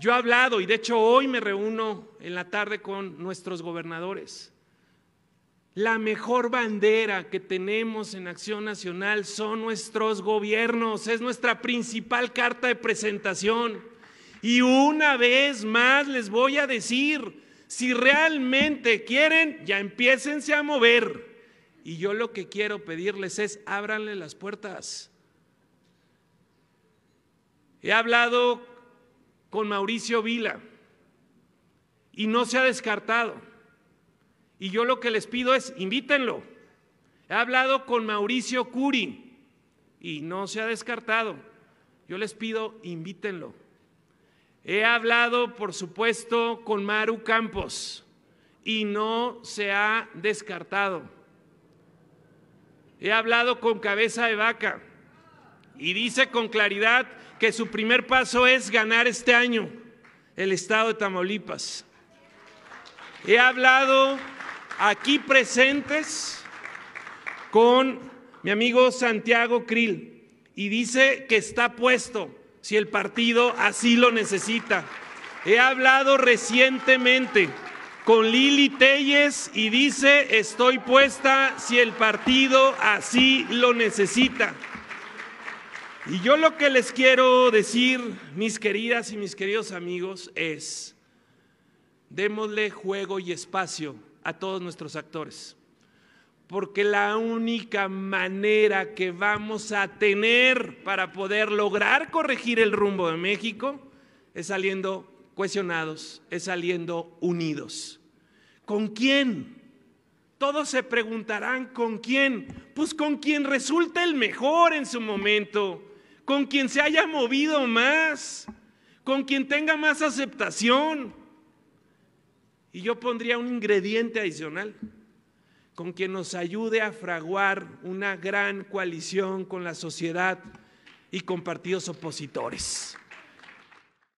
Yo he hablado y de hecho hoy me reúno en la tarde con nuestros gobernadores. La mejor bandera que tenemos en Acción Nacional son nuestros gobiernos, es nuestra principal carta de presentación. Y una vez más les voy a decir, si realmente quieren, ya empiécense a mover. Y yo lo que quiero pedirles es, ábranle las puertas. He hablado con Mauricio Vila y no se ha descartado. Y yo lo que les pido es, invítenlo. He hablado con Mauricio Curi y no se ha descartado. Yo les pido, invítenlo. He hablado, por supuesto, con Maru Campos y no se ha descartado. He hablado con Cabeza de Vaca y dice con claridad que su primer paso es ganar este año el estado de Tamaulipas. He hablado aquí presentes con mi amigo Santiago Krill y dice que está puesto si el partido así lo necesita. He hablado recientemente con Lili Telles y dice estoy puesta si el partido así lo necesita. Y yo lo que les quiero decir, mis queridas y mis queridos amigos, es, démosle juego y espacio a todos nuestros actores, porque la única manera que vamos a tener para poder lograr corregir el rumbo de México es saliendo cuestionados, es saliendo unidos. ¿Con quién? Todos se preguntarán con quién. Pues con quien resulta el mejor en su momento con quien se haya movido más, con quien tenga más aceptación. Y yo pondría un ingrediente adicional, con quien nos ayude a fraguar una gran coalición con la sociedad y con partidos opositores.